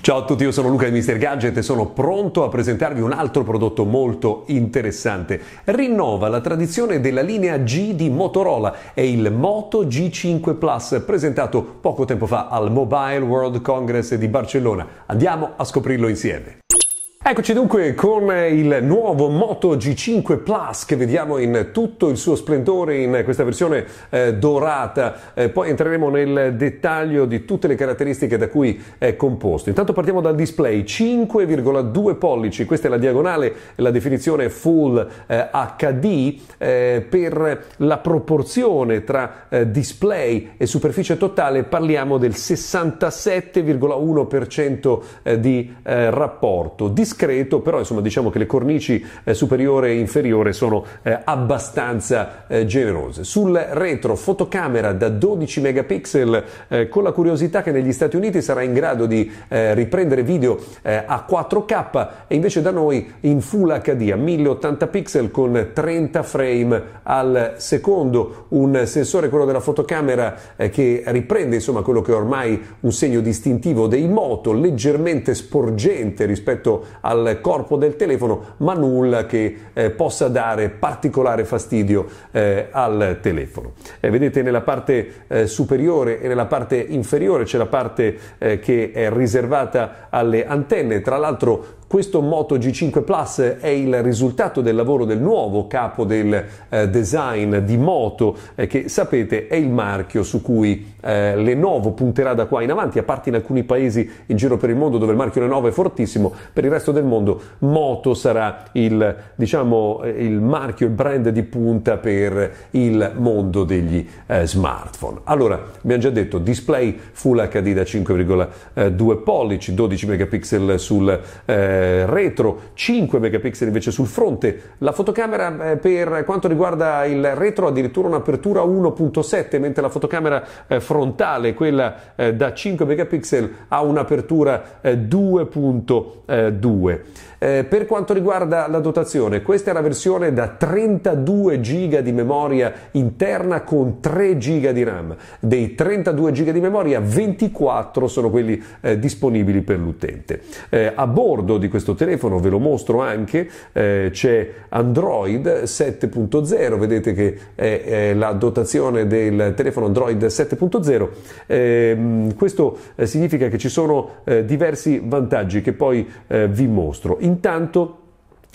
Ciao a tutti, io sono Luca di Mister Gadget e sono pronto a presentarvi un altro prodotto molto interessante. Rinnova la tradizione della linea G di Motorola, è il Moto G5 Plus, presentato poco tempo fa al Mobile World Congress di Barcellona. Andiamo a scoprirlo insieme. Eccoci dunque con il nuovo Moto G5 Plus che vediamo in tutto il suo splendore in questa versione eh, dorata, eh, poi entreremo nel dettaglio di tutte le caratteristiche da cui è composto. Intanto partiamo dal display 5,2 pollici, questa è la diagonale, la definizione full eh, HD eh, per la proporzione tra eh, display e superficie totale parliamo del 67,1% eh, di rapporto. Dis- discreto, però insomma diciamo che le cornici eh, superiore e inferiore sono eh, abbastanza eh, generose. Sul retro fotocamera da 12 megapixel eh, con la curiosità che negli Stati Uniti sarà in grado di eh, riprendere video eh, a 4K e invece da noi in Full HD a 1080 pixel con 30 frame al secondo, un sensore quello della fotocamera che riprende insomma quello che è ormai un segno distintivo dei moto, leggermente sporgente rispetto al corpo del telefono, ma nulla che eh, possa dare particolare fastidio eh, al telefono. Eh, vedete nella parte eh, superiore e nella parte inferiore c'è la parte eh, che è riservata alle antenne, tra l'altro questo Moto G5 Plus è il risultato del lavoro del nuovo capo del eh, design di Moto, eh, che sapete è il marchio su cui eh, Lenovo punterà da qua in avanti, a parte in alcuni paesi in giro per il mondo dove il marchio Lenovo è fortissimo, per il resto del mondo Moto sarà il, diciamo, eh, il marchio, il brand di punta per il mondo degli eh, smartphone. Allora, abbiamo già detto, display Full HD da 5,2 eh, pollici, 12 megapixel sul eh, eh, retro, 5 megapixel invece sul fronte. La fotocamera eh, per quanto riguarda il retro addirittura un'apertura 1.7, mentre la fotocamera eh, frontale, quella eh, da 5 megapixel, ha un'apertura 2.2. Eh, eh, per quanto riguarda la dotazione, questa è la versione da 32 GB di memoria interna con 3 GB di RAM. Dei 32 GB di memoria, 24 sono quelli disponibili per l'utente. a bordo di di questo telefono, ve lo mostro anche, eh, c'è Android 7.0, vedete che è, è, la dotazione del telefono Android 7.0, ehm, eh, questo significa che ci sono eh, diversi vantaggi che poi eh, vi mostro. Intanto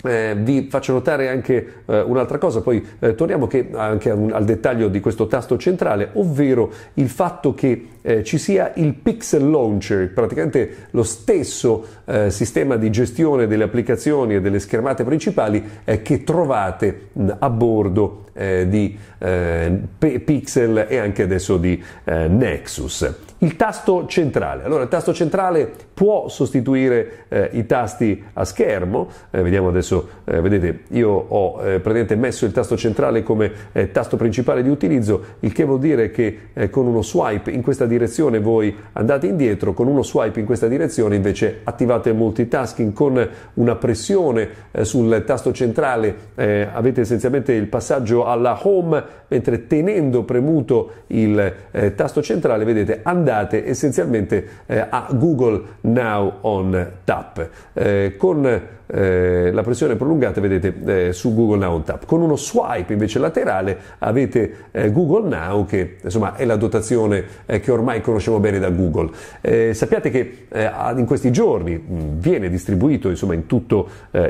eh, vi faccio notare anche eh, un'altra cosa, poi eh, torniamo che, anche un, al dettaglio di questo tasto centrale, ovvero il fatto che eh, ci sia il Pixel Launcher, praticamente lo stesso eh, sistema di gestione delle applicazioni e delle schermate principali eh, che trovate a bordo di P- Pixel e anche adesso di Nexus. Il tasto centrale. Allora, il tasto centrale può sostituire eh, i tasti a schermo. Eh, vediamo adesso, eh, vedete, io ho eh, praticamente messo il tasto centrale come eh, tasto principale di utilizzo, il che vuol dire che eh, con uno swipe in questa direzione voi andate indietro, con uno swipe in questa direzione invece attivate il multitasking con una pressione sul tasto centrale, avete essenzialmente il passaggio alla home, mentre tenendo premuto il tasto centrale, vedete, andate andate essenzialmente eh, a Google Now on Tap. Eh, con eh, la pressione prolungata vedete eh, su Google Now on Tap. Con uno swipe invece laterale avete eh, Google Now che insomma è la dotazione eh, che ormai conosciamo bene da Google. Eh, sappiate che eh, in questi giorni mh, mm, viene distribuito insomma in tutto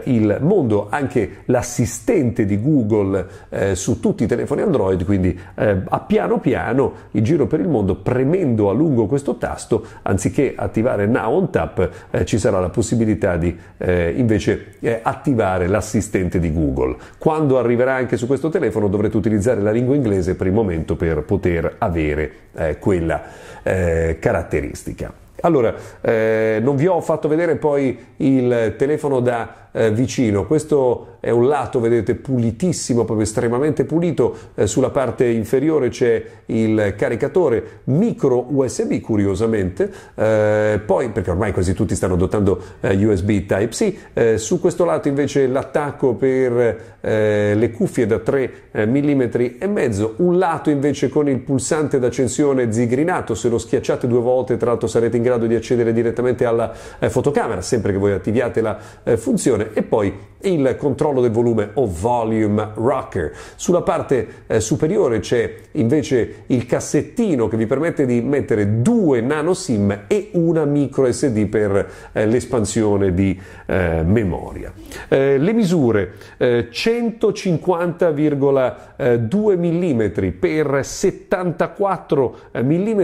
il mondo anche l'assistente di Google su tutti i telefoni Android, quindi a piano piano in giro per il mondo premendo a lungo lungo questo tasto, anziché attivare Now on Tap, eh, ci sarà la possibilità di eh, invece eh, attivare l'assistente di Google. Quando arriverà anche su questo telefono dovrete utilizzare la lingua inglese per il momento per poter avere eh, quella eh, caratteristica. Allora, eh, non vi ho fatto vedere poi il telefono da eh, vicino. Questo è un lato, vedete, pulitissimo, proprio estremamente pulito. Eh, sulla parte inferiore c'è il caricatore micro USB, curiosamente. Eh, poi, perché ormai quasi tutti stanno adottando eh, USB Type-C, eh, su questo lato invece l'attacco per eh, le cuffie da 3 mm e mezzo. Un lato invece con il pulsante d'accensione zigrinato, se lo schiacciate due volte, tra l'altro sarete in grado di accedere direttamente alla fotocamera, sempre che voi attiviate la funzione e poi il controllo del volume o volume rocker. Sulla parte eh, superiore c'è invece il cassettino che vi permette di mettere due nano SIM e una micro SD per eh, l'espansione di eh, memoria. Eh, le misure 150,2 eh, mm per 74 eh, mm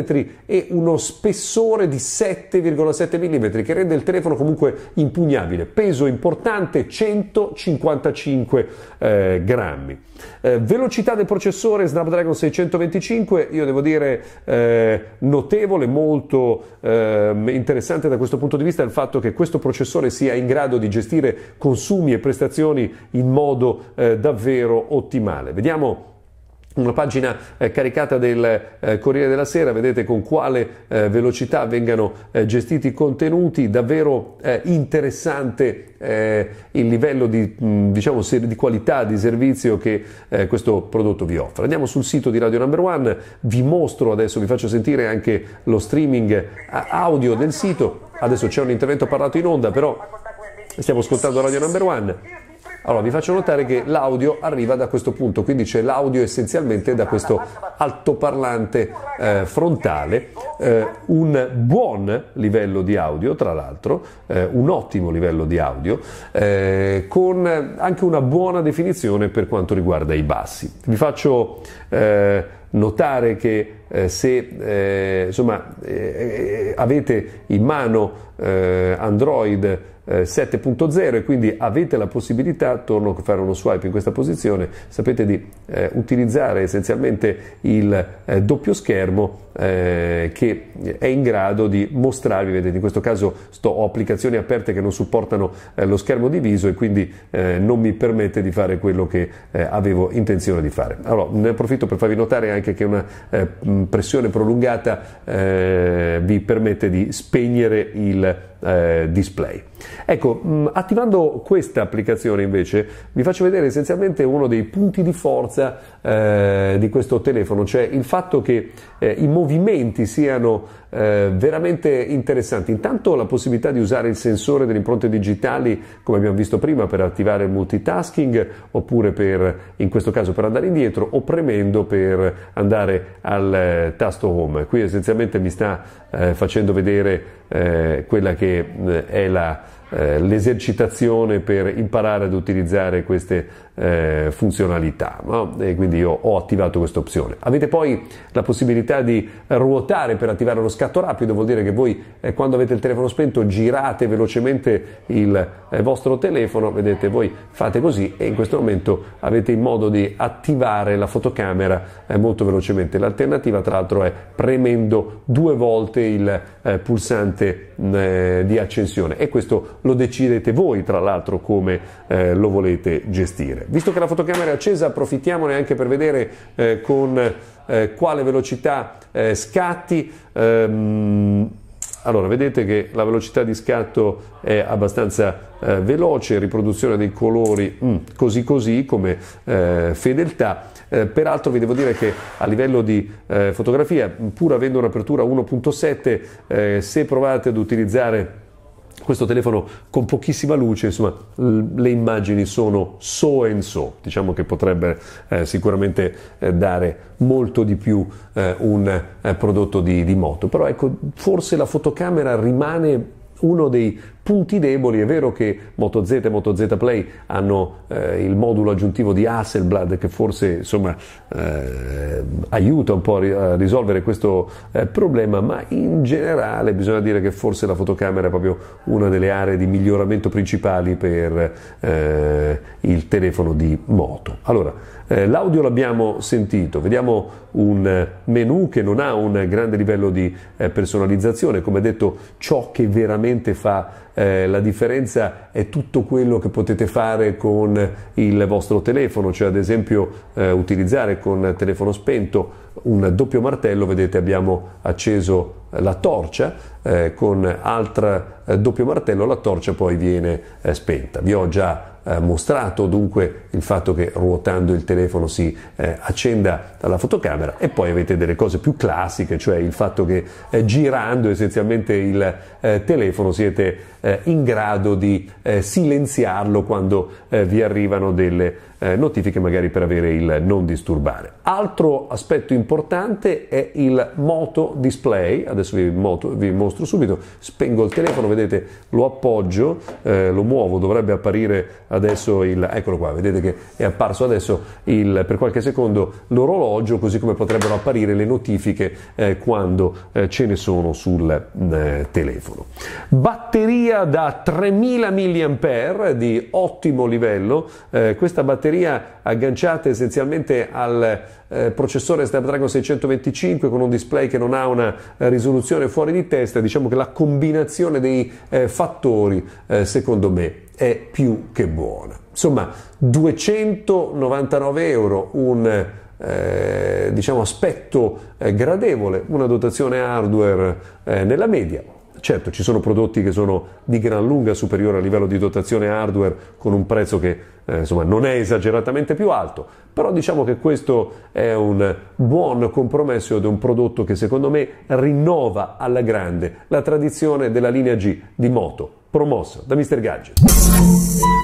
e uno spessore di 7,7 mm che rende il telefono comunque impugnabile. Peso importante 100 155 eh, grammi. Eh, velocità del processore Snapdragon 625, io devo dire eh, notevole, molto ehm, interessante da questo punto di vista il fatto che questo processore sia in grado di gestire consumi e prestazioni in modo eh, davvero ottimale. Vediamo una pagina eh, caricata del eh, Corriere della Sera, vedete con quale eh, velocità vengano eh, gestiti i contenuti, davvero eh, interessante eh, il livello di, mh, mm, diciamo, di, qualità di servizio che questo prodotto vi offre. Andiamo sul sito di Radio Number One, vi mostro adesso, vi faccio sentire anche lo streaming audio del sito, adesso c'è un intervento parlato in onda, però stiamo ascoltando Radio Number One. Allora, vi faccio notare che l'audio arriva da questo punto, quindi c'è l'audio essenzialmente da questo altoparlante eh, frontale, eh, un buon livello di audio, tra l'altro, eh, un ottimo livello di audio, eh, con anche una buona definizione per quanto riguarda i bassi. Vi faccio eh, notare che eh, se eh, insomma, eh, eh, avete in mano Android 7.0 e quindi avete la possibilità, torno a fare uno swipe in questa posizione, sapete di eh, utilizzare essenzialmente il eh, doppio schermo eh, che è in grado di mostrarvi, vedete in questo caso sto, ho applicazioni aperte che non supportano lo schermo diviso e quindi non mi permette di fare quello che avevo intenzione di fare. Allora ne approfitto per farvi notare anche che una pressione prolungata eh, vi permette di spegnere il eh, display. Ecco, mh, mm, attivando questa applicazione invece vi faccio vedere essenzialmente uno dei punti di forza eh, di questo telefono, cioè il fatto che eh, i movimenti siano eh, veramente interessanti. Intanto la possibilità di usare il sensore delle impronte digitali, come abbiamo visto prima, per attivare il multitasking oppure per, in questo caso per andare indietro o premendo per andare al eh, tasto home. Qui essenzialmente mi sta eh, facendo vedere quella che che eh, è la eh, l'esercitazione per imparare ad utilizzare queste eh, funzionalità. No? quindi io ho attivato questa opzione. Avete poi la possibilità di ruotare per attivare lo scatto rapido, vuol dire che voi eh, quando avete il telefono spento girate velocemente il eh, vostro telefono, vedete voi fate così e in questo momento avete in modo di attivare la fotocamera eh, molto velocemente. L'alternativa tra l'altro è premendo due volte il pulsante di accensione e questo lo decidete voi tra l'altro come eh, lo volete gestire. Visto che la fotocamera è accesa approfittiamone anche per vedere eh, con eh, quale velocità eh, scatti. Ehm, allora, vedete che la velocità di scatto è abbastanza eh, veloce, riproduzione dei colori mm, così così come eh, fedeltà. Eh, peraltro vi devo dire che a livello di eh, fotografia, pur avendo un'apertura 1.7, eh, se provate ad utilizzare questo telefono con pochissima luce, insomma, le immagini sono so and so, diciamo che potrebbe eh, sicuramente eh, dare molto di più eh, un eh, prodotto di, di moto, però ecco, forse la fotocamera rimane uno dei punti deboli. È vero che Moto Z e Moto Z Play hanno eh, il modulo aggiuntivo di Hasselblad che forse insomma, eh, aiuta un po' a risolvere questo eh, problema, ma in generale bisogna dire che forse la fotocamera è proprio una delle aree di miglioramento principali per eh, il telefono di Moto. Allora, eh, l'audio l'abbiamo sentito, vediamo un menu che non ha un grande livello di eh, personalizzazione, come detto ciò che veramente fa eh, la differenza è tutto quello che potete fare con il vostro telefono, cioè ad esempio eh, utilizzare con telefono spento un doppio martello, vedete abbiamo acceso la torcia, eh, con altro eh, doppio martello la torcia poi viene eh, spenta. Vi ho già eh, mostrato, dunque il fatto che ruotando il telefono si eh, accenda la fotocamera e poi avete delle cose più classiche, cioè il fatto che eh, girando essenzialmente il eh, telefono siete eh, in grado di eh, silenziarlo quando vi arrivano delle notifiche magari per avere il non disturbare. Altro aspetto importante è il moto display, adesso vi, moto, vi mostro subito, spengo il telefono, vedete lo appoggio, lo muovo, dovrebbe apparire adesso il, eccolo qua, vedete che è apparso adesso il, per qualche secondo l'orologio, così come potrebbero apparire le notifiche eh, quando eh, ce ne sono sul mm, eh, telefono. Batteria da 3000 mAh di ottimo livello, eh, questa batteria agganciata essenzialmente al eh, processore Snapdragon 625 con un display che non ha una eh, risoluzione fuori di testa, diciamo che la combinazione dei eh, fattori eh, secondo me è più che buona. Insomma, 299 euro un eh, diciamo aspetto eh, gradevole, una dotazione hardware nella media, Certo, ci sono prodotti che sono di gran lunga superiori a livello di dotazione hardware con un prezzo che eh, insomma, non è esageratamente più alto, però diciamo che questo è un buon compromesso ed è un prodotto che secondo me rinnova alla grande la tradizione della linea G di moto, promossa da Mr. Gadget.